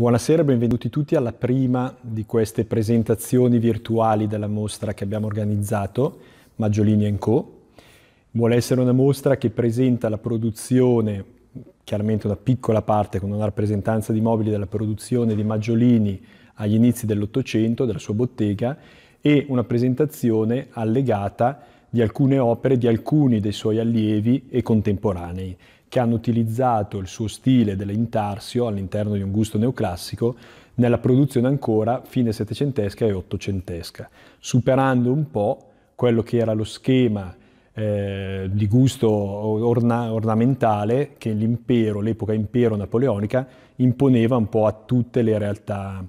Buonasera e benvenuti tutti alla prima di queste presentazioni virtuali della mostra che abbiamo organizzato, Maggiolini Co. Vuole essere una mostra che presenta la produzione, chiaramente una piccola parte con una rappresentanza di mobili della produzione di Maggiolini agli inizi dell'Ottocento, della sua bottega, e una presentazione allegata di alcune opere di alcuni dei suoi allievi e contemporanei che hanno utilizzato il suo stile dell'intarsio all'interno di un gusto neoclassico nella produzione ancora fine settecentesca e ottocentesca, superando un po' quello che era lo schema eh, di gusto orna ornamentale che l'impero, l'epoca impero napoleonica, imponeva un po' a tutte le realtà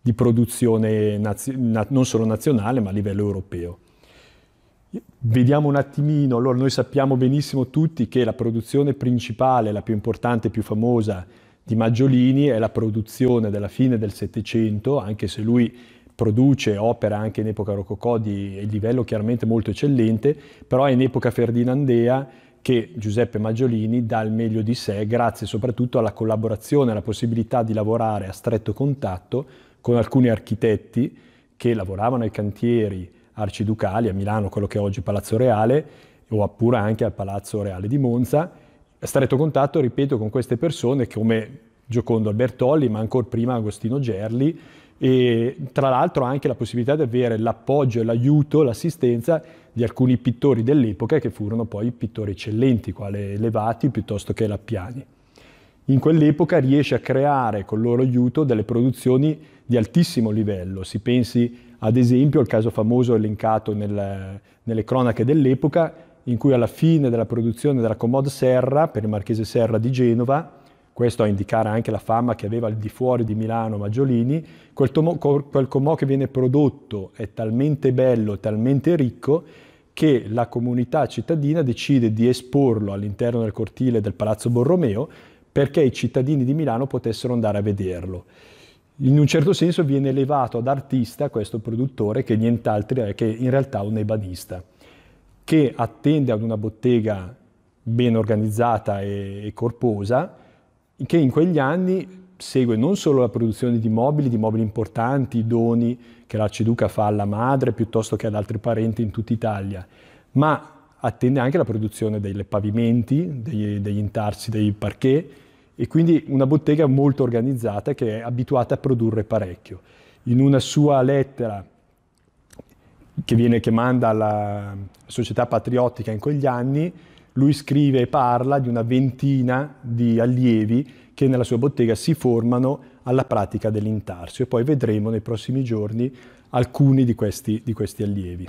di produzione non solo nazionale ma a livello europeo. Vediamo un attimino, allora noi sappiamo benissimo tutti che la produzione principale, la più importante, e più famosa di Maggiolini è la produzione della fine del Settecento, anche se lui produce opera anche in epoca rococò di livello chiaramente molto eccellente, però è in epoca ferdinandea che Giuseppe Maggiolini dà il meglio di sé grazie soprattutto alla collaborazione, alla possibilità di lavorare a stretto contatto con alcuni architetti che lavoravano ai cantieri arciducali, a Milano, quello che è oggi Palazzo Reale, o oppure anche al Palazzo Reale di Monza. Stretto contatto, ripeto, con queste persone come Giocondo Albertolli, ma ancora prima Agostino Gerli, e tra l'altro anche la possibilità di avere l'appoggio, l'aiuto, l'assistenza di alcuni pittori dell'epoca che furono poi pittori eccellenti, quale Levati piuttosto che Lappiani. In quell'epoca riesce a creare con loro aiuto delle produzioni di altissimo livello. Si pensi ad esempio al caso famoso elencato nel, nelle cronache dell'epoca, in cui alla fine della produzione della Commode Serra per il Marchese Serra di Genova, questo a indicare anche la fama che aveva al di fuori di Milano Maggiolini, quel, tomo, quel comò che viene prodotto è talmente bello, talmente ricco, che la comunità cittadina decide di esporlo all'interno del cortile del Palazzo Borromeo perché i cittadini di Milano potessero andare a vederlo in un certo senso viene elevato ad artista questo produttore che nient'altro è che in realtà un ebanista, che attende ad una bottega ben organizzata e, corposa, che in quegli anni segue non solo la produzione di mobili, di mobili importanti, doni che l'Arciduca fa alla madre piuttosto che ad altri parenti in tutta Italia, ma attende anche la produzione dei pavimenti, degli, degli intarsi, dei parquet, e quindi una bottega molto organizzata che è abituata a produrre parecchio. In una sua lettera che, viene, che manda alla società patriottica in quegli anni, lui scrive e parla di una ventina di allievi che nella sua bottega si formano alla pratica dell'intarsio e poi vedremo nei prossimi giorni alcuni di questi, di questi allievi.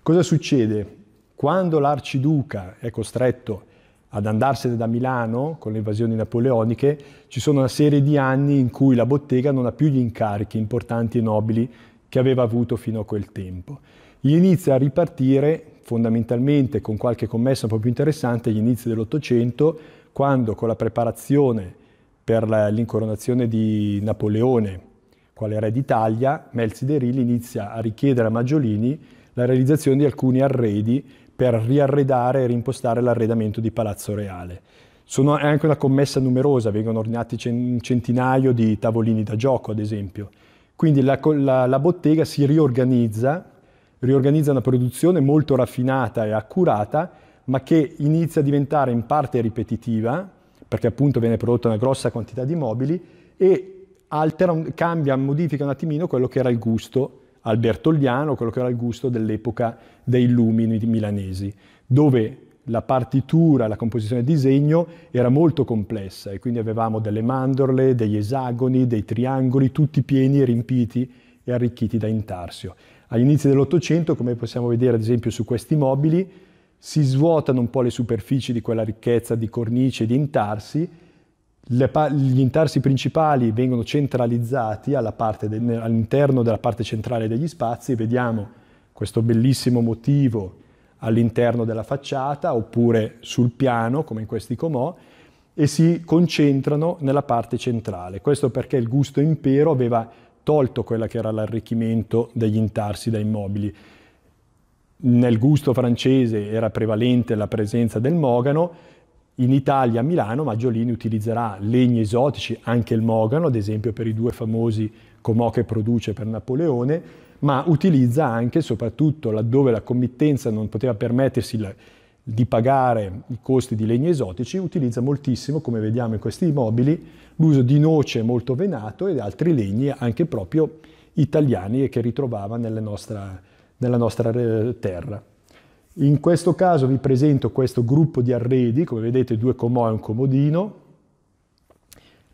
Cosa succede? Quando l'arciduca è costretto ad andarsene da Milano con le invasioni napoleoniche, ci sono una serie di anni in cui la bottega non ha più gli incarichi importanti e nobili che aveva avuto fino a quel tempo. Gli inizia a ripartire fondamentalmente con qualche commessa un po' più interessante agli inizi dell'Ottocento, quando con la preparazione per l'incoronazione di Napoleone quale re d'Italia, Melzi Derilli inizia a richiedere a Maggiolini la realizzazione di alcuni arredi per riarredare e rimpostare l'arredamento di Palazzo Reale. Sono anche una commessa numerosa, vengono ordinati un centinaio di tavolini da gioco, ad esempio. Quindi la, la, la bottega si riorganizza, riorganizza una produzione molto raffinata e accurata, ma che inizia a diventare in parte ripetitiva, perché appunto viene prodotta una grossa quantità di mobili, e altera, cambia, modifica un attimino quello che era il gusto al Bertogliano, quello che era il gusto dell'epoca dei Illumini milanesi, dove la partitura, la composizione del disegno era molto complessa e quindi avevamo delle mandorle, degli esagoni, dei triangoli, tutti pieni, riempiti e arricchiti da intarsio. Agli inizi dell'Ottocento, come possiamo vedere ad esempio su questi mobili, si svuotano un po' le superfici di quella ricchezza di cornici e di intarsi pa- gli intarsi principali vengono centralizzati de- all'interno della parte centrale degli spazi, vediamo questo bellissimo motivo all'interno della facciata oppure sul piano come in questi comò e si concentrano nella parte centrale. Questo perché il gusto impero aveva tolto quello che era l'arricchimento degli intarsi dai mobili. Nel gusto francese era prevalente la presenza del mogano, in Italia, a Milano, Maggiolini utilizzerà legni esotici, anche il mogano, ad esempio per i due famosi comò che produce per Napoleone, ma utilizza anche, soprattutto laddove la committenza non poteva permettersi di pagare i costi di legni esotici, utilizza moltissimo, come vediamo in questi immobili, l'uso di noce molto venato ed altri legni anche proprio italiani e che ritrovava nella nostra, nella nostra eh, terra. In questo caso vi presento questo gruppo di arredi, come vedete due comò e un comodino.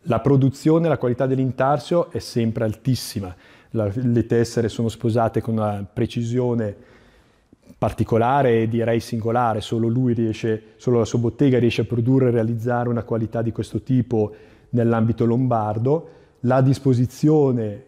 La produzione la qualità dell'intarsio è sempre altissima, la, le tessere sono sposate con una precisione particolare e direi singolare, solo lui riesce, solo la sua bottega riesce a produrre e realizzare una qualità di questo tipo nell'ambito lombardo. La disposizione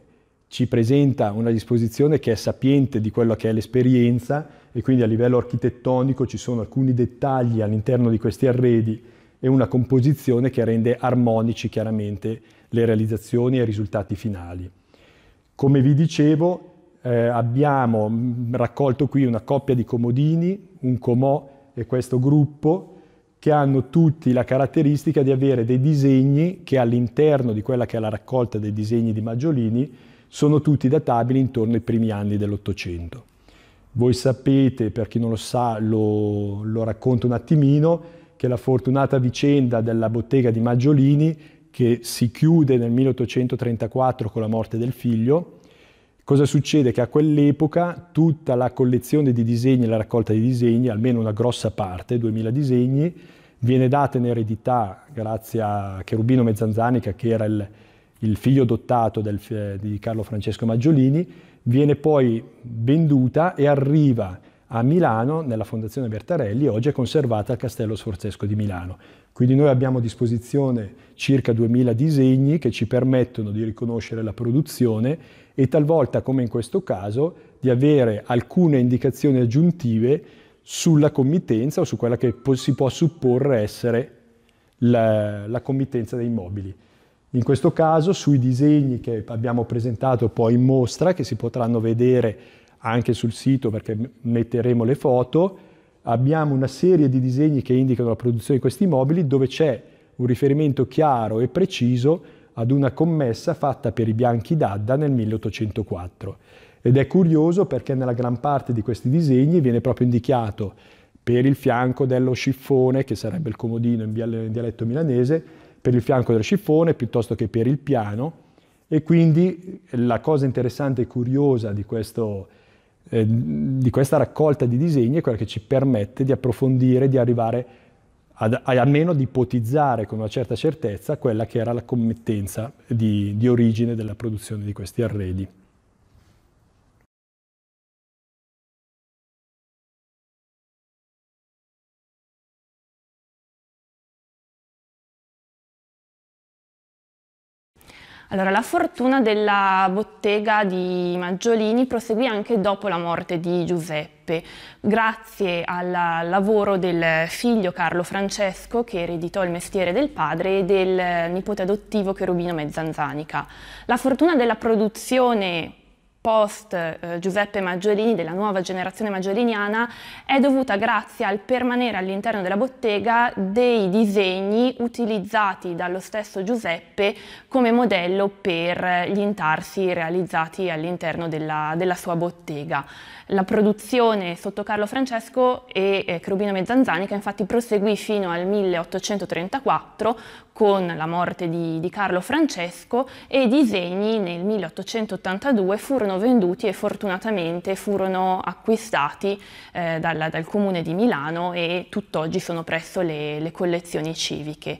ci presenta una disposizione che è sapiente di quella che è l'esperienza, e quindi a livello architettonico ci sono alcuni dettagli all'interno di questi arredi e una composizione che rende armonici chiaramente le realizzazioni e i risultati finali. Come vi dicevo, eh, abbiamo mm, raccolto qui una coppia di comodini, un comò e questo gruppo, che hanno tutti la caratteristica di avere dei disegni che all'interno di quella che è la raccolta dei disegni di Maggiolini sono tutti databili intorno ai primi anni dell'Ottocento. Voi sapete, per chi non lo sa, lo, lo racconto un attimino, che la fortunata vicenda della bottega di Maggiolini, che si chiude nel 1834 con la morte del figlio, Cosa succede? Che a quell'epoca tutta la collezione di disegni, la raccolta di disegni, almeno una grossa parte, 2000 disegni, viene data in eredità grazie a Cherubino Mezzanzanica, che era il, il figlio adottato del, eh, di Carlo Francesco Maggiolini, viene poi venduta e arriva a Milano nella Fondazione Bertarelli, oggi è conservata al Castello Sforzesco di Milano. Quindi noi abbiamo a disposizione circa 2000 disegni che ci permettono di riconoscere la produzione e talvolta, come in questo caso, di avere alcune indicazioni aggiuntive sulla committenza o su quella che si può supporre essere la, la committenza dei mobili in questo caso sui disegni che abbiamo presentato poi in mostra, che si potranno vedere anche sul sito perché metteremo le foto, abbiamo una serie di disegni che indicano la produzione di questi mobili dove c'è un riferimento chiaro e preciso ad una commessa fatta per i bianchi d'Adda nel 1804. Ed è curioso perché nella gran parte di questi disegni viene proprio indicato per il fianco dello sciffone, che sarebbe il comodino in dialetto milanese, per il fianco del sciffone piuttosto che per il piano e quindi eh, la cosa interessante e curiosa di, questo, eh, di questa raccolta di disegni è quella che ci permette di approfondire, di arrivare ad, almeno di ipotizzare con una certa certezza quella che era la committenza di, di origine della produzione di questi arredi. Allora, la fortuna della bottega di Maggiolini proseguì anche dopo la morte di Giuseppe, grazie al lavoro del figlio Carlo Francesco che ereditò il mestiere del padre e del nipote adottivo Cherubino Mezzanzanica. La fortuna della produzione post eh, Giuseppe Maggiolini, della nuova generazione maggioliniana, è dovuta grazie al permanere all'interno della bottega dei disegni utilizzati dallo stesso Giuseppe come modello per gli intarsi realizzati all'interno della, della sua bottega la produzione sotto Carlo Francesco e eh, Cherubino Mezzanzani che infatti proseguì fino al 1834 con la morte di, di Carlo Francesco e i disegni nel 1882 furono venduti e fortunatamente furono acquistati eh, dal, dal, comune di Milano e tutt'oggi sono presso le, le collezioni civiche.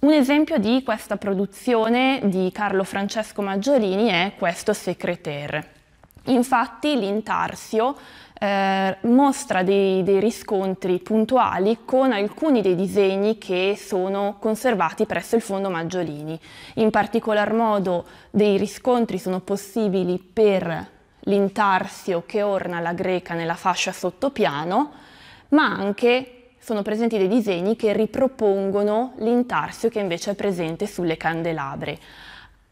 Un esempio di questa produzione di Carlo Francesco Maggiorini è questo Secretaire. Infatti l'intarsio eh, mostra dei, dei, riscontri puntuali con alcuni dei disegni che sono conservati presso il Fondo Maggiolini. In particolar modo dei riscontri sono possibili per l'intarsio che orna la greca nella fascia sottopiano, ma anche sono presenti dei disegni che ripropongono l'intarsio che invece è presente sulle candelabre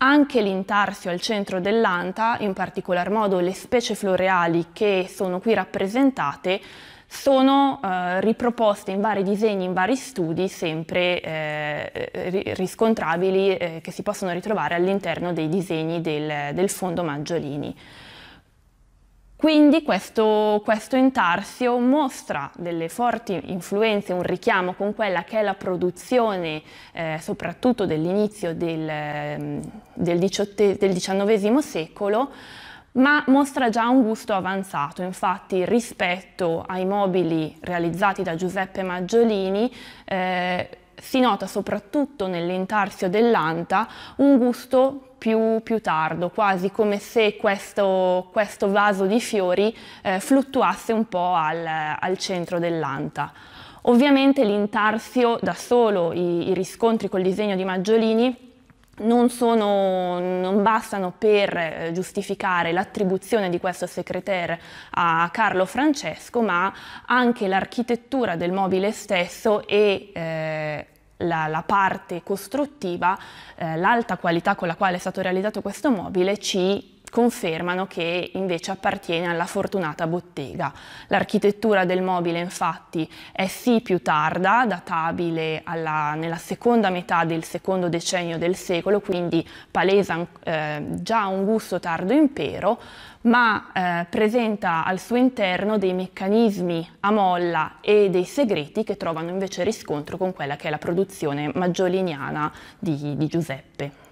anche l'intarsio al centro dell'anta, in particolar modo le specie floreali che sono qui rappresentate, sono eh, riproposte in vari disegni, in vari studi, sempre eh, riscontrabili, eh, che si possono ritrovare all'interno dei disegni del, del fondo Maggiolini. Quindi questo, questo, intarsio mostra delle forti influenze, un richiamo con quella che è la produzione eh, soprattutto dell'inizio del, ehm, del, del XIX secolo, ma mostra già un gusto avanzato. Infatti rispetto ai mobili realizzati da Giuseppe Maggiolini, eh, si nota soprattutto nell'intarsio dell'anta un gusto più, più tardo, quasi come se questo, questo vaso di fiori eh, fluttuasse un po' al, al centro dell'anta. Ovviamente l'intarsio da solo, i, i riscontri col disegno di Maggiolini, non, sono, non, bastano per eh, giustificare l'attribuzione di questo secretaire a Carlo Francesco, ma anche l'architettura del mobile stesso e eh, la, la parte costruttiva, eh, l'alta qualità con la quale è stato realizzato questo mobile ci confermano che invece appartiene alla fortunata bottega. L'architettura del mobile infatti è sì più tarda, databile alla, nella seconda metà del secondo decennio del secolo, quindi palesa eh, già un gusto tardo impero, ma eh, presenta al suo interno dei meccanismi a molla e dei segreti che trovano invece riscontro con quella che è la produzione maggioliniana di, di Giuseppe.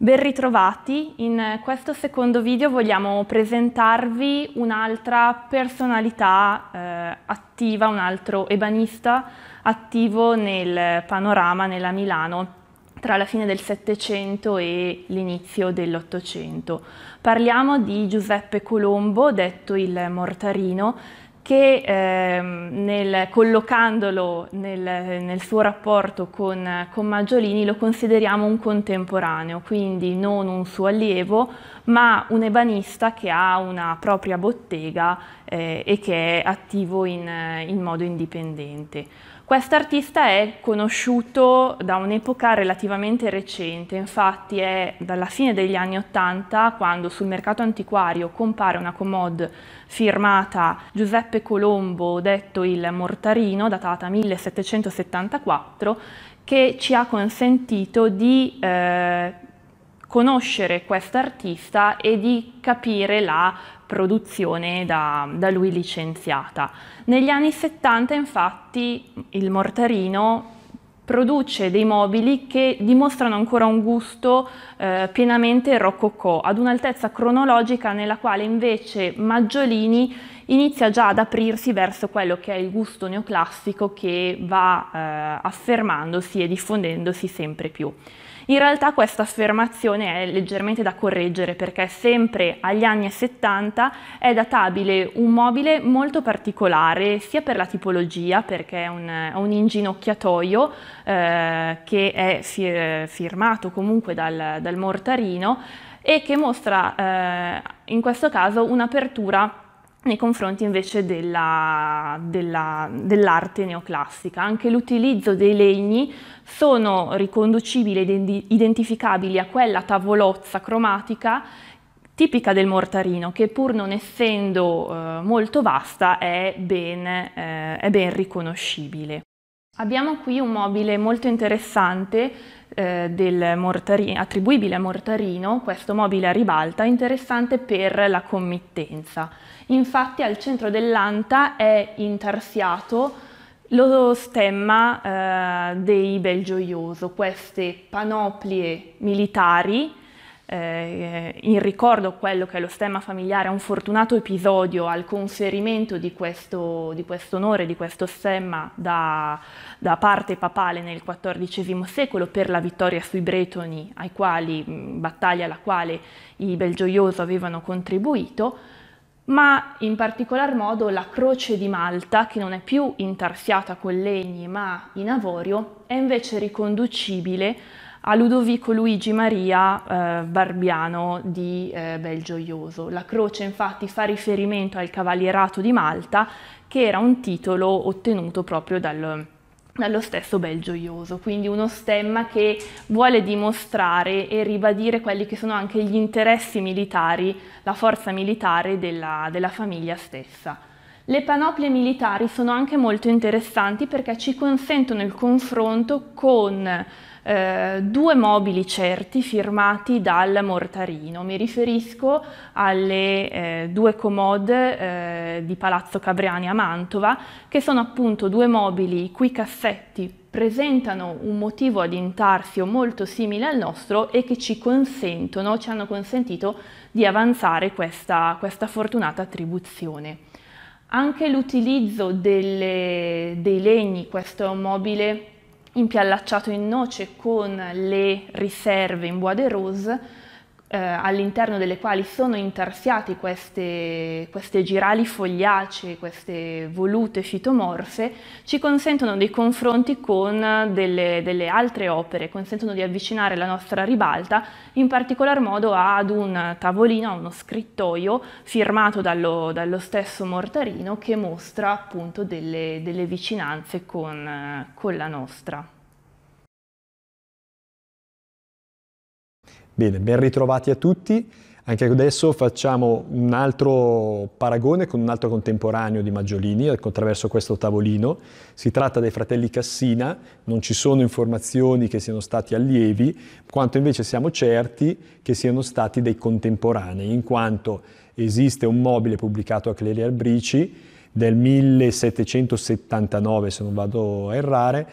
Ben ritrovati, in questo secondo video vogliamo presentarvi un'altra personalità eh, attiva, un altro ebanista attivo nel panorama nella Milano tra la fine del Settecento e l'inizio dell'Ottocento. Parliamo di Giuseppe Colombo, detto il Mortarino, che ehm, nel, collocandolo nel, nel, suo rapporto con, con, Maggiolini lo consideriamo un contemporaneo, quindi non un suo allievo, ma un ebanista che ha una propria bottega eh, e che è attivo in, in modo indipendente. Quest'artista è conosciuto da un'epoca relativamente recente, infatti è dalla fine degli anni Ottanta quando sul mercato antiquario compare una commode firmata Giuseppe Colombo, detto il Mortarino, datata 1774, che ci ha consentito di eh, conoscere quest'artista e di capire la produzione da, da lui licenziata. Negli anni 70 infatti il Mortarino produce dei mobili che dimostrano ancora un gusto eh, pienamente rococò, ad un'altezza cronologica nella quale invece Maggiolini inizia già ad aprirsi verso quello che è il gusto neoclassico che va eh, affermandosi e diffondendosi sempre più. In realtà questa affermazione è leggermente da correggere perché sempre agli anni 70 è databile un mobile molto particolare sia per la tipologia perché è un, un inginocchiatoio eh, che è fir firmato comunque dal, dal, mortarino e che mostra eh, in questo caso un'apertura nei confronti invece dell'arte neoclassica. Anche l'utilizzo dei legni sono riconducibili ed identificabili a quella tavolozza cromatica tipica del mortarino, che pur non essendo eh, molto vasta è ben, eh, è ben riconoscibile. Abbiamo qui un mobile molto interessante eh, attribuibile a Mortarino, questo mobile a ribalta, interessante per la committenza. Infatti al centro dell'anta è intarsiato lo stemma eh, dei Belgioioso, queste panoplie militari eh, in ricordo quello che è lo stemma familiare, un fortunato episodio al conferimento di questo, di questo onore, di questo stemma da, da, parte papale nel XIV secolo per la vittoria sui bretoni, ai quali, battaglia alla quale i Belgioioso avevano contribuito, ma in particolar modo la croce di Malta, che non è più intarsiata con legni ma in avorio, è invece riconducibile a Ludovico Luigi Maria eh, Barbiano di eh, Belgioioso. La croce infatti fa riferimento al Cavalierato di Malta, che era un titolo ottenuto proprio dal, dallo stesso Belgioioso, quindi uno stemma che vuole dimostrare e ribadire quelli che sono anche gli interessi militari, la forza militare della, della famiglia stessa. Le panoplie militari sono anche molto interessanti perché ci consentono il confronto con eh, due mobili certi firmati dal Mortarino. Mi riferisco alle eh, due commode eh, di Palazzo Cabriani a Mantova, che sono appunto due mobili i cui cassetti presentano un motivo ad intarsio molto simile al nostro e che ci consentono, ci hanno consentito di avanzare questa, questa fortunata attribuzione. Anche l'utilizzo dei legni, questo è un mobile impiallacciato in noce con le riserve in bois de rose eh, all'interno delle quali sono intarsiati queste, queste girali fogliacee, queste volute fitomorfe, ci consentono dei confronti con delle, delle, altre opere, consentono di avvicinare la nostra ribalta in particolar modo ad un tavolino, a uno scrittoio firmato dallo, dallo stesso Mortarino che mostra appunto delle, delle vicinanze con, con la nostra. Bene, ben ritrovati a tutti. Anche adesso facciamo un altro paragone con un altro contemporaneo di Maggiolini attraverso questo tavolino. Si tratta dei fratelli Cassina, non ci sono informazioni che siano stati allievi, quanto invece siamo certi che siano stati dei contemporanei, in quanto esiste un mobile pubblicato a Clelia Albrici del 1779, se non vado a errare,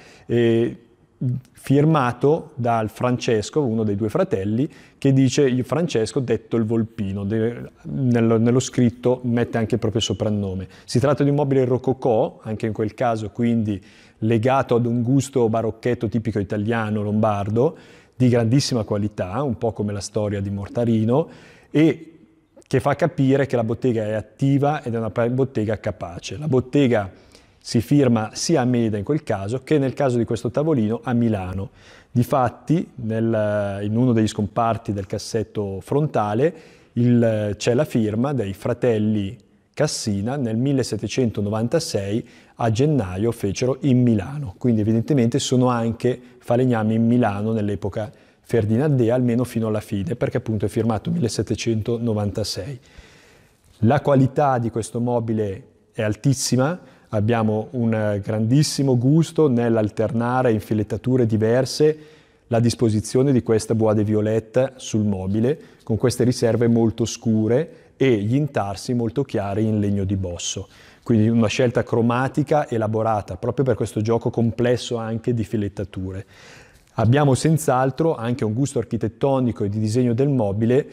firmato dal Francesco, uno dei due fratelli, che dice Francesco detto il Volpino, de, nello, nello, scritto mette anche il proprio soprannome. Si tratta di un mobile rococò, anche in quel caso quindi legato ad un gusto barocchetto tipico italiano, lombardo, di grandissima qualità, un po' come la storia di Mortarino, e che fa capire che la bottega è attiva ed è una bottega capace. La bottega si firma sia a Meda in quel caso che nel caso di questo tavolino a Milano. Difatti, nel, eh, in uno degli scomparti del cassetto frontale il, eh, c'è la firma dei fratelli Cassina nel 1796 a gennaio fecero in Milano, quindi evidentemente sono anche falegnami in Milano nell'epoca Ferdinandea, almeno fino alla fine, perché appunto è firmato 1796. La qualità di questo mobile è altissima, abbiamo un eh, grandissimo gusto nell'alternare in filettature diverse la disposizione di questa boade violetta sul mobile con queste riserve molto scure e gli intarsi molto chiari in legno di bosso. Quindi una scelta cromatica elaborata proprio per questo gioco complesso anche di filettature. Abbiamo senz'altro anche un gusto architettonico e di disegno del mobile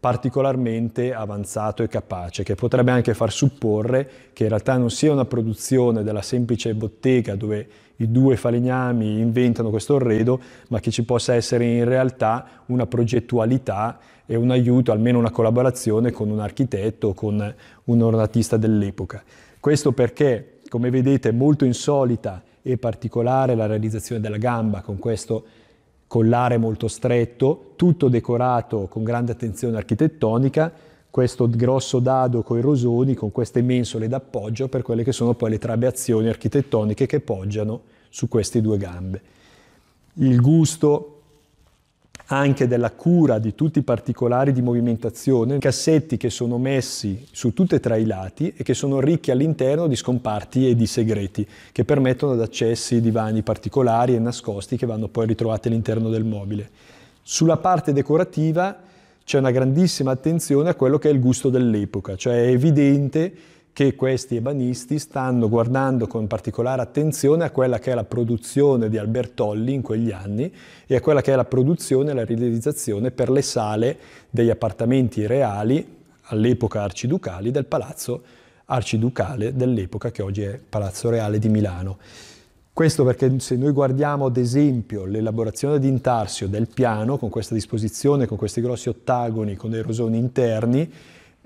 particolarmente avanzato e capace, che potrebbe anche far supporre che in realtà non sia una produzione della semplice bottega dove i due falegnami inventano questo arredo, ma che ci possa essere in realtà una progettualità e un aiuto, almeno una collaborazione con un architetto, o con un ornatista dell'epoca. Questo perché, come vedete, è molto insolita e particolare la realizzazione della gamba con questo collare molto stretto, tutto decorato con grande attenzione architettonica, questo grosso dado con i rosoni, con queste mensole d'appoggio per quelle che sono poi le trabeazioni architettoniche che poggiano su queste due gambe. Il gusto anche della cura di tutti i particolari di movimentazione, cassetti che sono messi su tutti e tre i lati e che sono ricchi all'interno di scomparti e di segreti, che permettono ad accessi divani particolari e nascosti che vanno poi ritrovati all'interno del mobile. Sulla parte decorativa c'è una grandissima attenzione a quello che è il gusto dell'epoca, cioè è evidente che questi ebanisti stanno guardando con particolare attenzione a quella che è la produzione di Albertolli in quegli anni e a quella che è la produzione e la realizzazione per le sale degli appartamenti reali all'epoca arciducali del palazzo arciducale dell'epoca che oggi è Palazzo Reale di Milano. Questo perché se noi guardiamo ad esempio l'elaborazione di intarsio del piano con questa disposizione, con questi grossi ottagoni, con dei rosoni interni,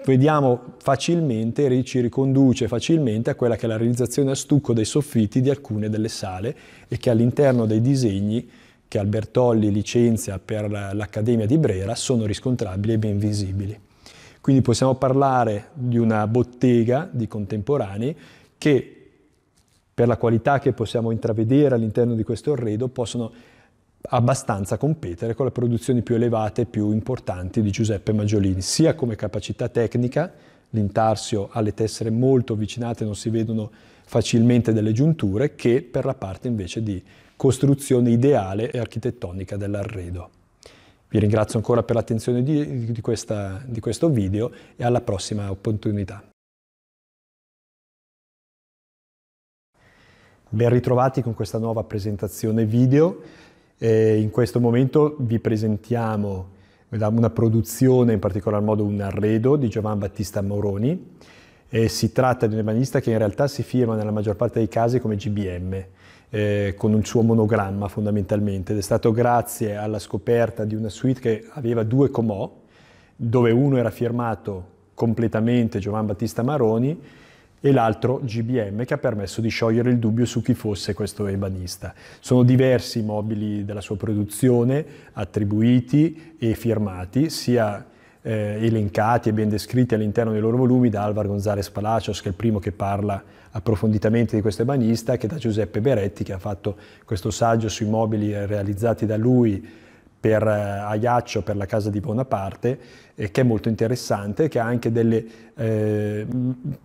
vediamo facilmente, ci riconduce facilmente a quella che è la realizzazione a stucco dei soffitti di alcune delle sale e che all'interno dei disegni che Albertolli licenzia per l'Accademia di Brera sono riscontrabili e ben visibili. Quindi possiamo parlare di una bottega di contemporanei che per la qualità che possiamo intravedere all'interno di questo arredo possono abbastanza competere con le produzioni più elevate e più importanti di Giuseppe Maggiolini, sia come capacità tecnica, l'intarsio ha le tessere molto avvicinate, non si vedono facilmente delle giunture, che per la parte invece di costruzione ideale e architettonica dell'arredo. Vi ringrazio ancora per l'attenzione di, di, di questo video e alla prossima opportunità. Ben ritrovati con questa nuova presentazione video. E in questo momento vi presentiamo eh, una produzione, in particolar modo un arredo di Giovan Battista Moroni. E si tratta di un ebanista che in realtà si firma nella maggior parte dei casi come GBM, eh, con un suo monogramma fondamentalmente. Ed è stato grazie alla scoperta di una suite che aveva due comò, dove uno era firmato completamente Giovan Battista Moroni e l'altro GBM che ha permesso di sciogliere il dubbio su chi fosse questo ebanista. Sono diversi i mobili della sua produzione attribuiti e firmati, sia eh, elencati e ben descritti all'interno dei loro volumi da Alvar González Palacios, che è il primo che parla approfonditamente di questo ebanista, che da Giuseppe Beretti, che ha fatto questo saggio sui mobili realizzati da lui per eh, Aiaccio, per la casa di Bonaparte, eh, che è molto interessante, che ha anche delle eh,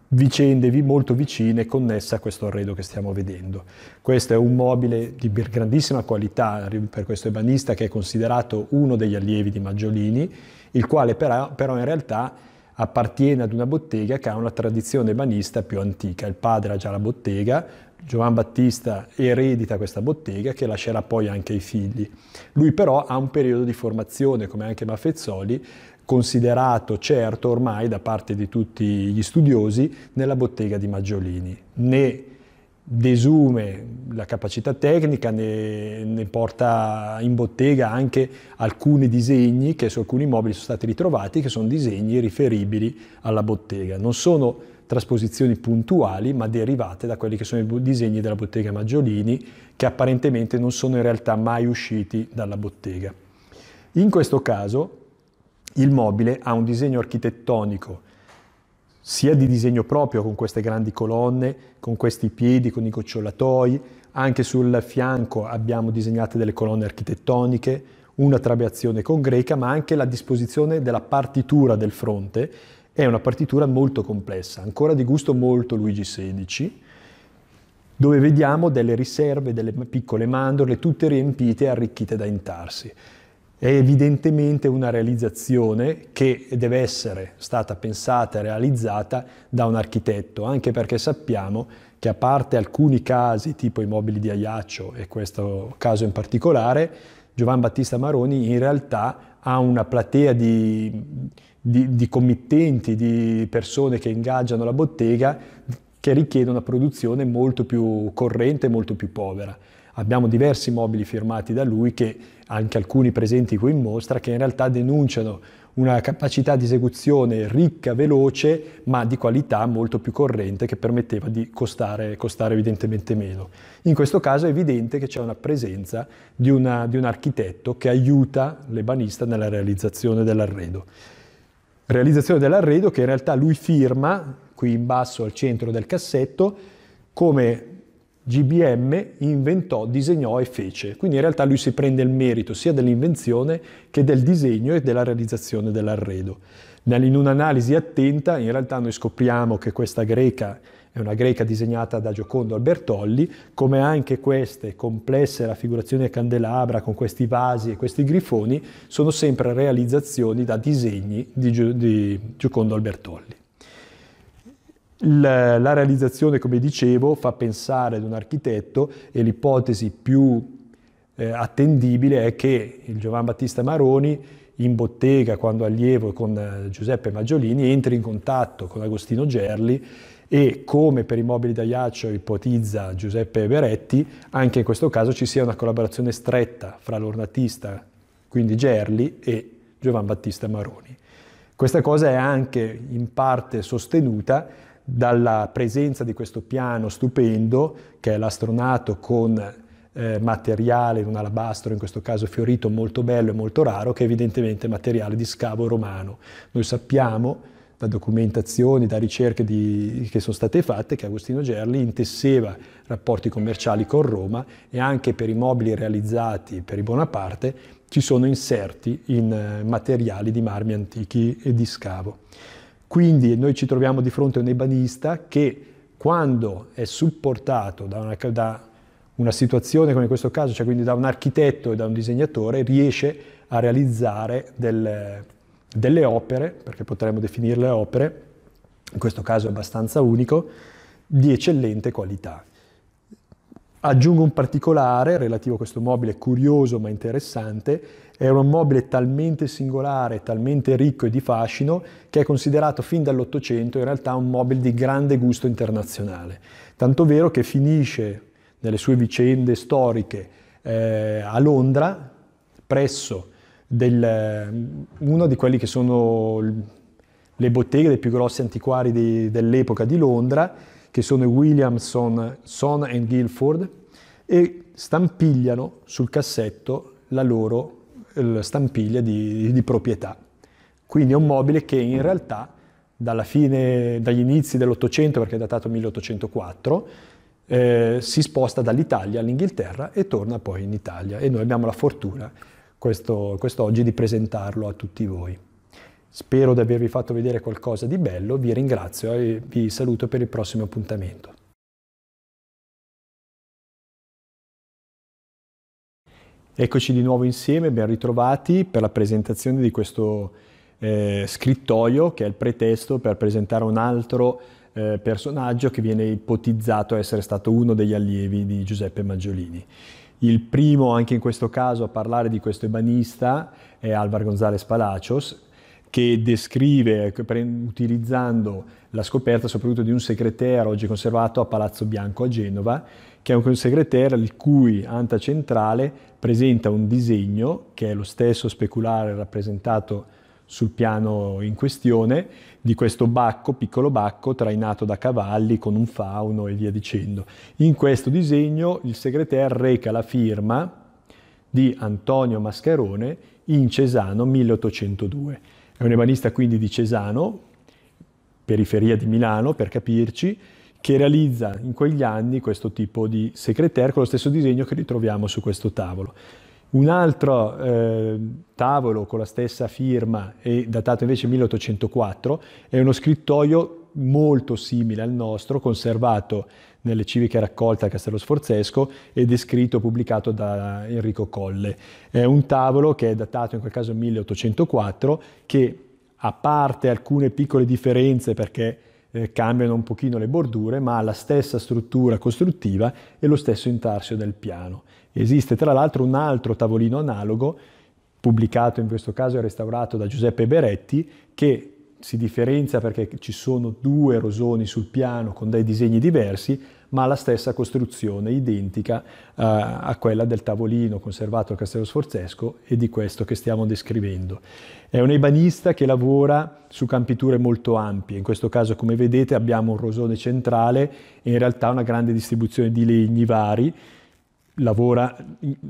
vicende molto vicine connesse a questo arredo che stiamo vedendo. Questo è un mobile di grandissima qualità per questo ebanista che è considerato uno degli allievi di Maggiolini, il quale però, però in realtà appartiene ad una bottega che ha una tradizione ebanista più antica. Il padre ha già la bottega, Giovan Battista eredita questa bottega che lascerà poi anche ai figli. Lui però ha un periodo di formazione, come anche Maffezzoli, considerato certo ormai da parte di tutti gli studiosi nella bottega di Maggiolini. Ne desume la capacità tecnica, ne, ne, porta in bottega anche alcuni disegni che su alcuni mobili sono stati ritrovati, che sono disegni riferibili alla bottega. Non sono trasposizioni puntuali ma derivate da quelli che sono i disegni della bottega Maggiolini che apparentemente non sono in realtà mai usciti dalla bottega. In questo caso il mobile ha un disegno architettonico sia di disegno proprio con queste grandi colonne, con questi piedi, con i gocciolatoi, anche sul fianco abbiamo disegnate delle colonne architettoniche, una trabeazione con greca, ma anche la disposizione della partitura del fronte, è una partitura molto complessa, ancora di gusto molto Luigi XVI, dove vediamo delle riserve, delle piccole mandorle, tutte riempite e arricchite da intarsi. È evidentemente una realizzazione che deve essere stata pensata e realizzata da un architetto, anche perché sappiamo che a parte alcuni casi, tipo i mobili di Aiaccio e questo caso in particolare, Giovan Battista Maroni in realtà ha una platea di, di, di committenti, di persone che ingaggiano la bottega che richiede una produzione molto più corrente e molto più povera abbiamo diversi mobili firmati da lui, che anche alcuni presenti qui in mostra, che in realtà denunciano una capacità di esecuzione ricca, veloce, ma di qualità molto più corrente che permetteva di costare, costare evidentemente meno. In questo caso è evidente che c'è una presenza di, una, di un architetto che aiuta l'ebanista nella realizzazione dell'arredo. Realizzazione dell'arredo che in realtà lui firma qui in basso al centro del cassetto come GBM inventò, disegnò e fece. Quindi in realtà lui si prende il merito sia dell'invenzione che del disegno e della realizzazione dell'arredo. In un'analisi attenta in realtà noi scopriamo che questa greca è una greca disegnata da Giocondo Albertolli, come anche queste complesse raffigurazioni a candelabra con questi vasi e questi grifoni sono sempre realizzazioni da disegni di, Gio- di Giocondo Albertolli. La realizzazione, come dicevo, fa pensare ad un architetto e l'ipotesi più eh, attendibile è che il Giovan Battista Maroni in bottega quando allievo con eh, Giuseppe Maggiolini entri in contatto con Agostino Gerli e come per i mobili da ghiaccio ipotizza Giuseppe Beretti, anche in questo caso ci sia una collaborazione stretta fra l'ornatista, quindi Gerli, e Giovan Battista Maroni. Questa cosa è anche in parte sostenuta dalla presenza di questo piano stupendo, che è l'astronato con eh, materiale un alabastro, in questo caso fiorito, molto bello e molto raro, che è evidentemente materiale di scavo romano. Noi sappiamo da documentazioni, da ricerche di, che sono state fatte, che Agostino Gerli intesseva rapporti commerciali con Roma e anche per i mobili realizzati per i Bonaparte ci sono inserti in eh, materiali di marmi antichi e di scavo. Quindi noi ci troviamo di fronte a un ebanista che quando è supportato da una, da una situazione come in questo caso, cioè quindi da un architetto e da un disegnatore, riesce a realizzare del, delle opere, perché potremmo definirle opere, in questo caso è abbastanza unico, di eccellente qualità. Aggiungo un particolare relativo a questo mobile curioso ma interessante, era un mobile talmente singolare, talmente ricco e di fascino, che è considerato fin dall'Ottocento in realtà un mobile di grande gusto internazionale. Tanto vero che finisce nelle sue vicende storiche eh, a Londra, presso del, mm, uno di quelli che sono le botteghe dei più grossi antiquari di, dell'epoca di Londra, che sono Williamson, Son and Guilford, e stampigliano sul cassetto la loro stampiglia di, di proprietà. Quindi è un mobile che in realtà dalla fine, dagli inizi dell'Ottocento, perché è datato 1804, eh, si sposta dall'Italia all'Inghilterra e torna poi in Italia e noi abbiamo la fortuna questo, quest'oggi di presentarlo a tutti voi. Spero di avervi fatto vedere qualcosa di bello, vi ringrazio e vi saluto per il prossimo appuntamento. Eccoci di nuovo insieme, ben ritrovati per la presentazione di questo eh, scrittoio che è il pretesto per presentare un altro eh, personaggio che viene ipotizzato essere stato uno degli allievi di Giuseppe Maggiolini. Il primo anche in questo caso a parlare di questo ebanista è Alvar González Palacios che descrive, utilizzando la scoperta soprattutto di un segretero oggi conservato a Palazzo Bianco a Genova, che è un segretera il cui anta centrale presenta un disegno, che è lo stesso speculare rappresentato sul piano in questione, di questo bacco, piccolo bacco, trainato da cavalli con un fauno e via dicendo. In questo disegno il segretera reca la firma di Antonio Mascherone in Cesano 1802. È un ebanista quindi di Cesano, periferia di Milano per capirci, che realizza in quegli anni questo tipo di secretaire con lo stesso disegno che ritroviamo su questo tavolo. Un altro eh, tavolo con la stessa firma e datato invece 1804 è uno scrittoio molto simile al nostro, conservato nelle civiche raccolte a Castello Sforzesco e descritto e pubblicato da Enrico Colle. È un tavolo che è datato in quel caso 1804 che a parte alcune piccole differenze perché eh, cambiano un pochino le bordure, ma ha la stessa struttura costruttiva e lo stesso intarsio del piano. Esiste tra l'altro un altro tavolino analogo, pubblicato in questo caso e restaurato da Giuseppe Beretti, che si differenzia perché ci sono due rosoni sul piano con dei disegni diversi, ma ha la stessa costruzione identica eh, a quella del tavolino conservato al Castello Sforzesco e di questo che stiamo descrivendo. È un ebanista che lavora su campiture molto ampie, in questo caso come vedete abbiamo un rosone centrale e in realtà una grande distribuzione di legni vari, Lavora,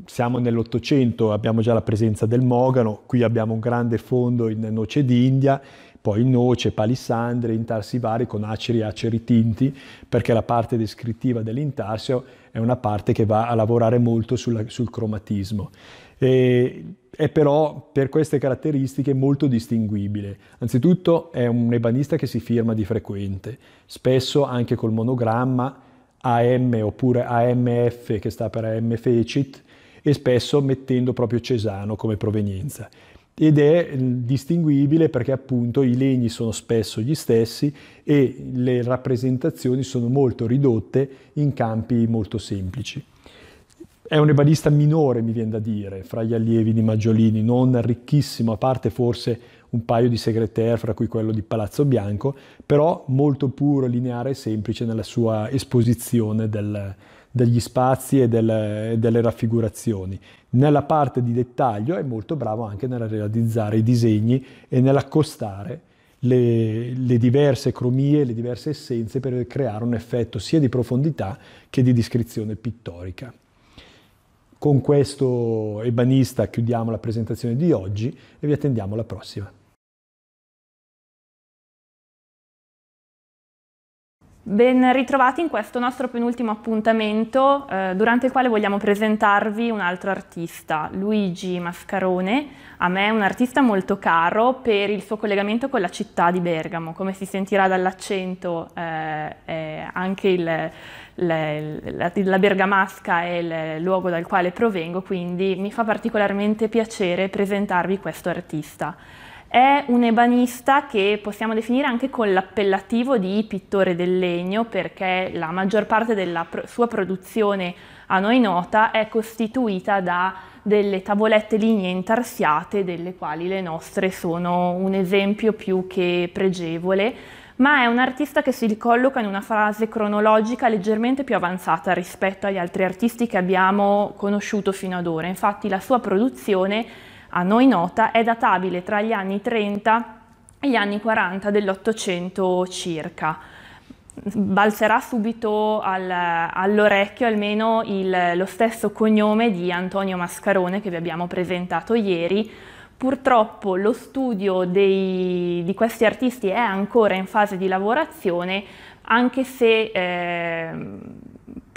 siamo nell'Ottocento, abbiamo già la presenza del mogano, qui abbiamo un grande fondo in noce d'India poi noce, palissandre, intarsi vari con aceri e aceri tinti, perché la parte descrittiva dell'intarsio è una parte che va a lavorare molto sulla, sul cromatismo. E, è però per queste caratteristiche molto distinguibile. Anzitutto è un ebanista che si firma di frequente, spesso anche col monogramma AM oppure AMF che sta per AM Fecit e spesso mettendo proprio Cesano come provenienza ed è mm, distinguibile perché appunto i legni sono spesso gli stessi e le rappresentazioni sono molto ridotte in campi molto semplici. È un ebalista minore, mi viene da dire, fra gli allievi di Maggiolini, non ricchissimo, a parte forse un paio di segretaire, fra cui quello di Palazzo Bianco, però molto puro, lineare e semplice nella sua esposizione del, degli spazi e delle, delle raffigurazioni. Nella parte di dettaglio è molto bravo anche nel realizzare i disegni e nell'accostare le, le, diverse cromie, le diverse essenze per creare un effetto sia di profondità che di descrizione pittorica. Con questo ebanista chiudiamo la presentazione di oggi e vi attendiamo alla prossima. Ben ritrovati in questo nostro penultimo appuntamento eh, durante il quale vogliamo presentarvi un altro artista, Luigi Mascarone. A me è un artista molto caro per il suo collegamento con la città di Bergamo. Come si sentirà dall'accento, eh, anche il, le, la, la, Bergamasca è il luogo dal quale provengo, quindi mi fa particolarmente piacere presentarvi questo artista. È un ebanista che possiamo definire anche con l'appellativo di pittore del legno perché la maggior parte della sua produzione a noi nota è costituita da delle tavolette lignee intarsiate delle quali le nostre sono un esempio più che pregevole ma è un artista che si colloca in una fase cronologica leggermente più avanzata rispetto agli altri artisti che abbiamo conosciuto fino ad ora. Infatti la sua produzione a noi nota è databile tra gli anni 30 e gli anni 40 dell'Ottocento circa. Balzerà subito al, all'orecchio almeno il, lo stesso cognome di Antonio Mascarone che vi abbiamo presentato ieri, Purtroppo lo studio dei, di questi artisti è ancora in fase di lavorazione, anche se eh,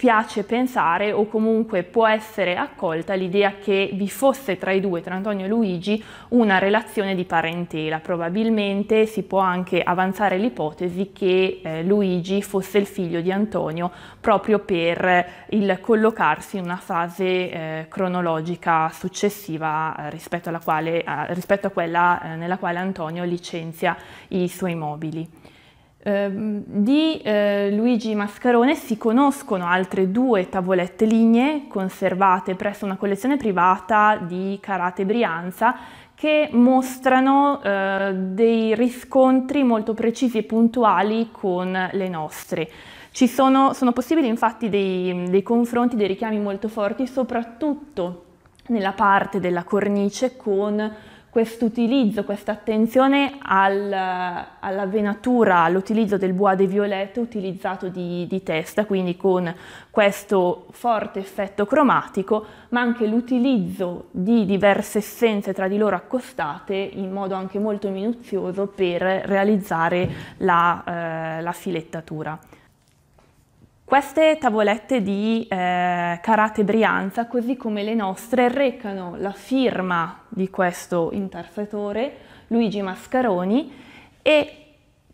piace pensare o comunque può essere accolta l'idea che vi fosse tra i due, tra Antonio e Luigi, una relazione di parentela. Probabilmente si può anche avanzare l'ipotesi che eh, Luigi fosse il figlio di Antonio proprio per eh, il collocarsi in una fase eh, cronologica successiva eh, rispetto, quale, rispetto, a quella eh, nella quale Antonio licenzia i suoi mobili. Ehm, di eh, Luigi Mascarone si conoscono altre due tavolette lignee conservate presso una collezione privata di Carate Brianza che mostrano eh, dei riscontri molto precisi e puntuali con le nostre. Ci sono, sono possibili infatti dei, dei confronti, dei richiami molto forti, soprattutto nella parte della cornice con questo utilizzo, questa attenzione al, alla venatura, all'utilizzo del bois de violette utilizzato di, di, testa, quindi con questo forte effetto cromatico, ma anche l'utilizzo di diverse essenze tra di loro accostate in modo anche molto minuzioso per realizzare la, eh, la filettatura. Queste tavolette di eh, Karate Brianza, così come le nostre, recano la firma di questo interpretore, Luigi Mascaroni, e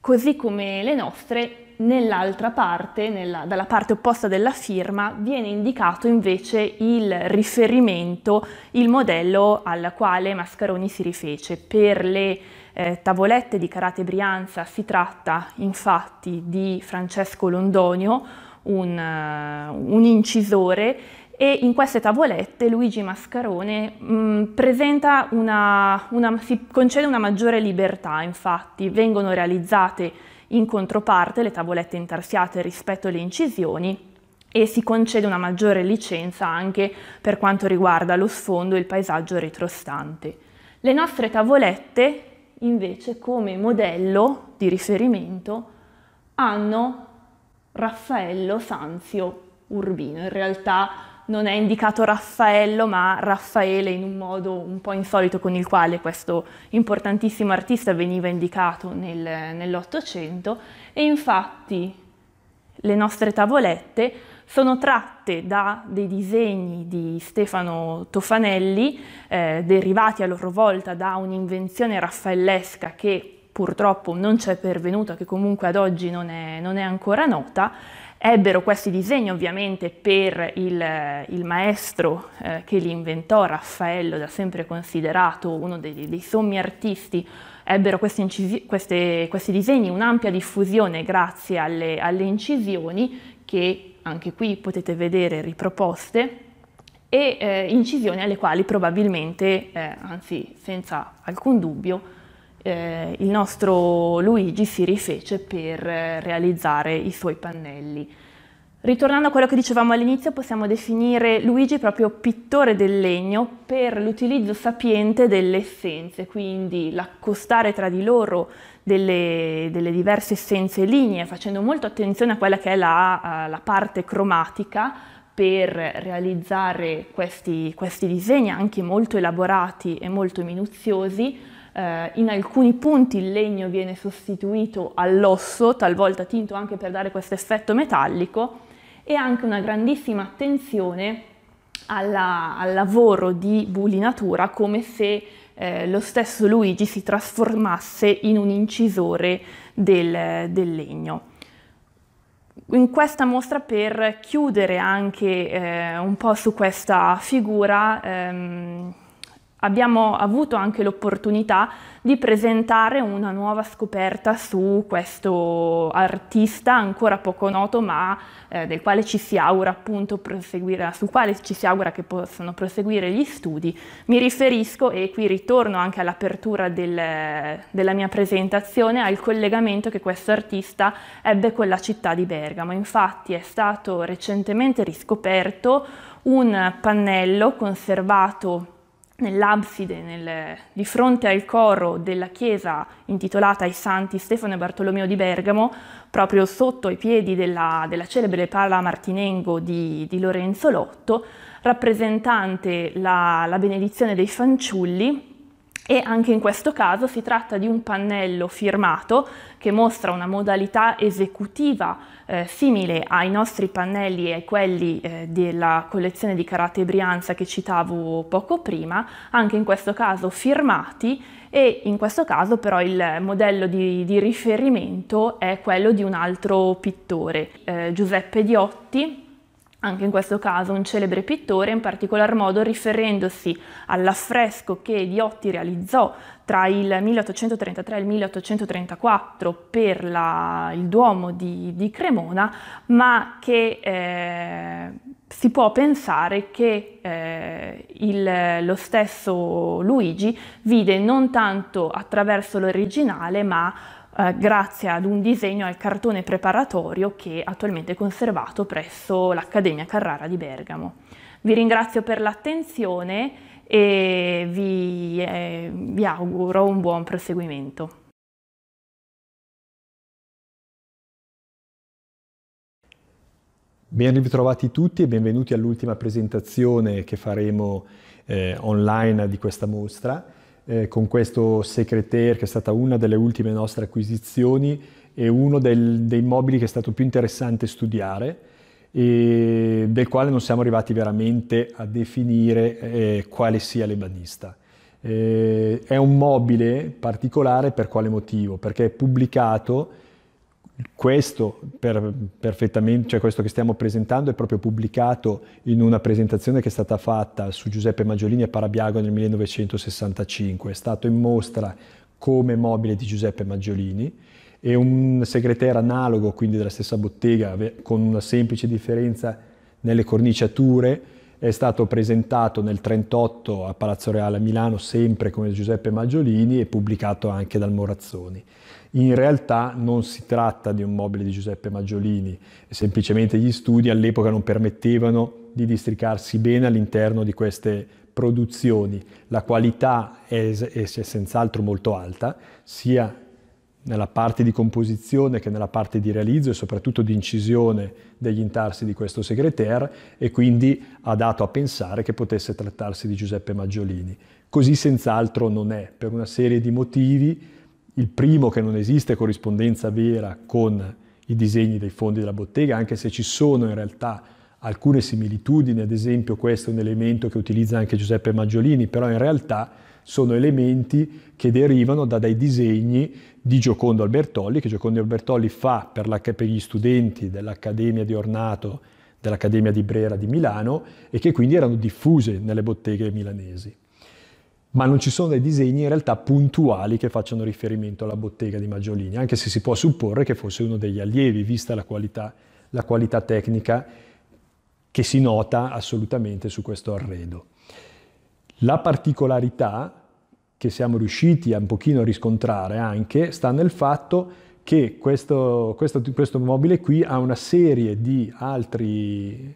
così come le nostre, nell'altra parte, nella, dalla parte opposta della firma, viene indicato invece il riferimento, il modello al quale Mascaroni si rifece. Per le eh, tavolette di Karate Brianza si tratta infatti di Francesco Londonio, un, eh, un incisore e in queste tavolette Luigi Mascarone mh, mm, una, una, si concede una maggiore libertà, infatti vengono realizzate in controparte le tavolette intarsiate rispetto alle incisioni e si concede una maggiore licenza anche per quanto riguarda lo sfondo e il paesaggio retrostante. Le nostre tavolette invece come modello di riferimento hanno Raffaello Sanzio Urbino. In realtà non è indicato Raffaello, ma Raffaele in un modo un po' insolito con il quale questo importantissimo artista veniva indicato nel, nell'Ottocento e infatti le nostre tavolette sono tratte da dei disegni di Stefano Tofanelli, eh, derivati a loro volta da un'invenzione raffaellesca che purtroppo non c'è pervenuta, che comunque ad oggi non è, non è ancora nota, ebbero questi disegni ovviamente per il, il maestro eh, che li inventò, Raffaello, da sempre considerato uno dei, dei sommi artisti, ebbero questi, incisi- queste, questi disegni un'ampia diffusione grazie alle, alle incisioni che anche qui potete vedere riproposte e eh, incisioni alle quali probabilmente, eh, anzi senza alcun dubbio, eh, il nostro Luigi si rifece per eh, realizzare i suoi pannelli. Ritornando a quello che dicevamo all'inizio, possiamo definire Luigi proprio pittore del legno per l'utilizzo sapiente delle essenze, quindi l'accostare tra di loro delle, delle diverse essenze e linee, facendo molto attenzione a quella che è la, la parte cromatica, per realizzare questi, questi, disegni anche molto elaborati e molto minuziosi eh, in alcuni punti il legno viene sostituito all'osso, talvolta tinto anche per dare questo effetto metallico, e anche una grandissima attenzione alla, al lavoro di bulinatura come se eh, lo stesso Luigi si trasformasse in un incisore del, del legno in questa mostra per chiudere anche eh, un po' su questa figura ehm, abbiamo avuto anche l'opportunità di presentare una nuova scoperta su questo artista ancora poco noto ma eh, del quale ci si augura appunto su quale ci si augura che possano proseguire gli studi. Mi riferisco, e qui ritorno anche all'apertura del, della mia presentazione, al collegamento che questo artista ebbe con la città di Bergamo. Infatti è stato recentemente riscoperto un pannello conservato nell'abside, nel, di fronte al coro della chiesa intitolata ai santi Stefano e Bartolomeo di Bergamo, proprio sotto i piedi della, della celebre pala martinengo di, di Lorenzo Lotto, rappresentante la, la benedizione dei fanciulli e anche in questo caso si tratta di un pannello firmato che mostra una modalità esecutiva eh, simile ai nostri pannelli e a quelli eh, della collezione di Karate Brianza che citavo poco prima, anche in questo caso firmati e in questo caso però il modello di, di riferimento è quello di un altro pittore, eh, Giuseppe Diotti, anche in questo caso un celebre pittore, in particolar modo riferendosi all'affresco che Diotti realizzò tra il 1833 e il 1834 per la, il Duomo di, di, Cremona, ma che eh, si può pensare che eh, il, lo stesso Luigi vide non tanto attraverso l'originale, ma eh, grazie ad un disegno al cartone preparatorio che è attualmente conservato presso l'Accademia Carrara di Bergamo. Vi ringrazio per l'attenzione e vi, eh, vi auguro un buon proseguimento. Ben ritrovati tutti e benvenuti all'ultima presentazione che faremo eh, online di questa mostra eh, con questo Secretaire che è stata una delle ultime nostre acquisizioni e uno del, dei mobili che è stato più interessante studiare e del quale non siamo arrivati veramente a definire eh, quale sia l'ebanista. Eh, è un mobile particolare per quale motivo? Perché è pubblicato questo, per, cioè questo, che stiamo presentando è proprio pubblicato in una presentazione che è stata fatta su Giuseppe Maggiolini a Parabiago nel 1965. È stato in mostra come mobile di Giuseppe Maggiolini e un segretera analogo, quindi della stessa bottega, con una semplice differenza nelle corniciature, è stato presentato nel 1938 a Palazzo Reale a Milano sempre come Giuseppe Maggiolini e pubblicato anche dal Morazzoni. In realtà non si tratta di un mobile di Giuseppe Maggiolini, semplicemente gli studi all'epoca non permettevano di districarsi bene all'interno di queste produzioni. La qualità è, è senz'altro molto alta, sia nella parte di composizione che nella parte di realizzo e soprattutto di incisione degli intarsi di questo segretaire e quindi ha dato a pensare che potesse trattarsi di Giuseppe Maggiolini. Così senz'altro non è, per una serie di motivi il primo che non esiste corrispondenza vera con i disegni dei fondi della bottega, anche se ci sono in realtà alcune similitudini, ad esempio questo è un elemento che utilizza anche Giuseppe Maggiolini, però in realtà sono elementi che derivano da dei disegni di Giocondo Albertolli, che Giocondo Albertolli fa per, la, per gli studenti dell'Accademia di Ornato, dell'Accademia di Brera di Milano e che quindi erano diffuse nelle botteghe milanesi ma non ci sono dei disegni in realtà puntuali che facciano riferimento alla bottega di Maggiolini, anche se si può supporre che fosse uno degli allievi, vista la qualità, la qualità tecnica che si nota assolutamente su questo arredo. La particolarità che siamo riusciti a un pochino a riscontrare anche sta nel fatto che questo, questo, questo mobile qui ha una serie di altri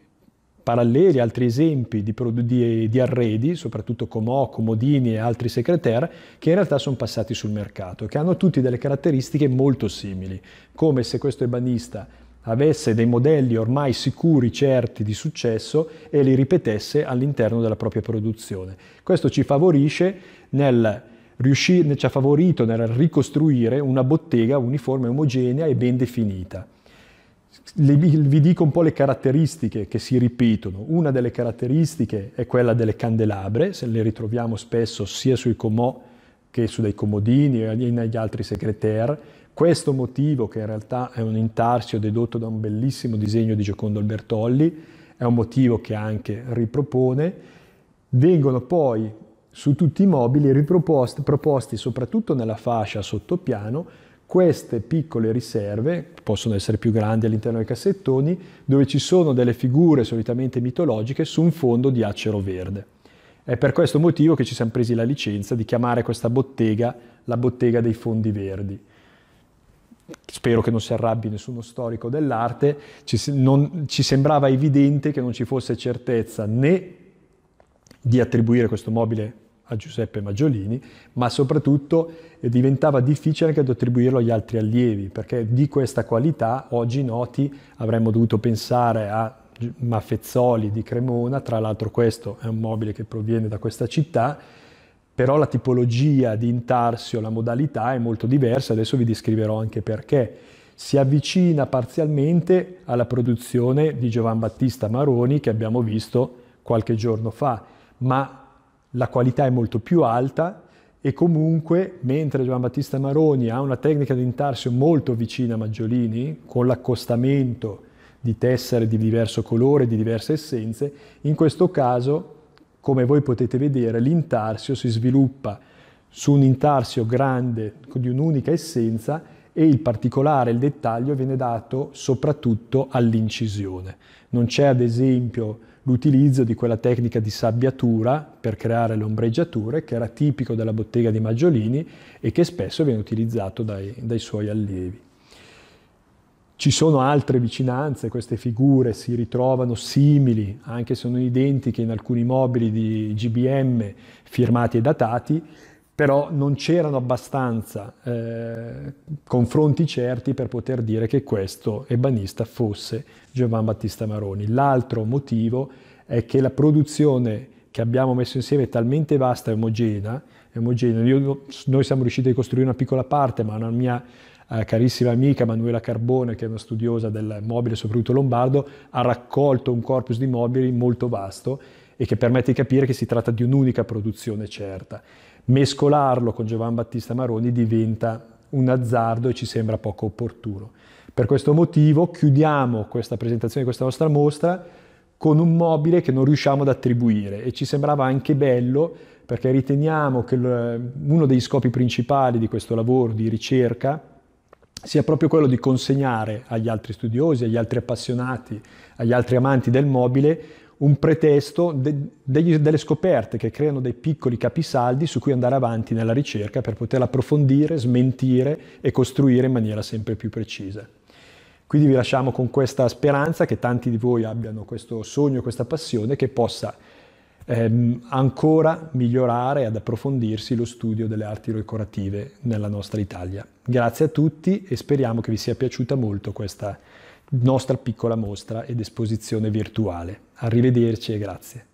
paralleli, altri esempi di, di, di, arredi, soprattutto Comò, Comodini e altri secretaire, che in realtà sono passati sul mercato, che hanno tutti delle caratteristiche molto simili, come se questo ebanista avesse dei modelli ormai sicuri, certi, di successo e li ripetesse all'interno della propria produzione. Questo ci favorisce nel riuscire, ci ha favorito nel ricostruire una bottega uniforme, omogenea e ben definita le, vi dico un po' le caratteristiche che si ripetono. Una delle caratteristiche è quella delle candelabre, se le ritroviamo spesso sia sui comò che su dei comodini e negli altri secretaire. Questo motivo, che in realtà è un intarsio dedotto da un bellissimo disegno di Giocondo Albertolli, è un motivo che anche ripropone. Vengono poi su tutti i mobili riproposti, proposti soprattutto nella fascia sottopiano, queste piccole riserve, possono essere più grandi all'interno dei cassettoni, dove ci sono delle figure solitamente mitologiche su un fondo di acero verde. È per questo motivo che ci siamo presi la licenza di chiamare questa bottega la bottega dei fondi verdi. Spero che non si arrabbi nessuno storico dell'arte, ci, non, ci sembrava evidente che non ci fosse certezza né di attribuire questo mobile a Giuseppe Maggiolini, ma soprattutto eh, diventava difficile anche ad attribuirlo agli altri allievi, perché di questa qualità oggi noti avremmo dovuto pensare a Maffezzoli di Cremona, tra l'altro questo è un mobile che proviene da questa città, però la tipologia di intarsio, la modalità è molto diversa, adesso vi descriverò anche perché. Si avvicina parzialmente alla produzione di Giovan Battista Maroni che abbiamo visto qualche giorno fa, ma la qualità è molto più alta e comunque mentre Giovan Battista Maroni ha una tecnica di intarsio molto vicina a Maggiolini, con l'accostamento di tessere di diverso colore, di diverse essenze, in questo caso, come voi potete vedere, l'intarsio si sviluppa su un intarsio grande di un'unica essenza e il particolare, il dettaglio viene dato soprattutto all'incisione. Non c'è ad esempio l'utilizzo di quella tecnica di sabbiatura per creare le ombreggiature che era tipico della bottega di Maggiolini e che spesso viene utilizzato dai, dai suoi allievi. Ci sono altre vicinanze, queste figure si ritrovano simili, anche se non identiche, in alcuni mobili di GBM firmati e datati, però non c'erano abbastanza eh, confronti certi per poter dire che questo ebanista fosse Giovan Battista Maroni. L'altro motivo è che la produzione che abbiamo messo insieme è talmente vasta e omogenea, omogenea. Io, noi siamo riusciti a costruire una piccola parte, ma una mia eh, carissima amica Manuela Carbone, che è una studiosa del mobile, soprattutto lombardo, ha raccolto un corpus di mobili molto vasto e che permette di capire che si tratta di un'unica produzione certa mescolarlo con Giovan Battista Maroni diventa un azzardo e ci sembra poco opportuno. Per questo motivo chiudiamo questa presentazione di questa nostra mostra con un mobile che non riusciamo ad attribuire e ci sembrava anche bello perché riteniamo che uno degli scopi principali di questo lavoro di ricerca sia proprio quello di consegnare agli altri studiosi, agli altri appassionati, agli altri amanti del mobile un pretesto de, degli, delle scoperte che creano dei piccoli capisaldi su cui andare avanti nella ricerca per poter approfondire, smentire e costruire in maniera sempre più precisa. Quindi vi lasciamo con questa speranza che tanti di voi abbiano questo sogno, questa passione che possa ehm, ancora migliorare ed approfondirsi lo studio delle arti decorative nella nostra Italia. Grazie a tutti e speriamo che vi sia piaciuta molto questa nostra piccola mostra ed esposizione virtuale. Arrivederci e grazie.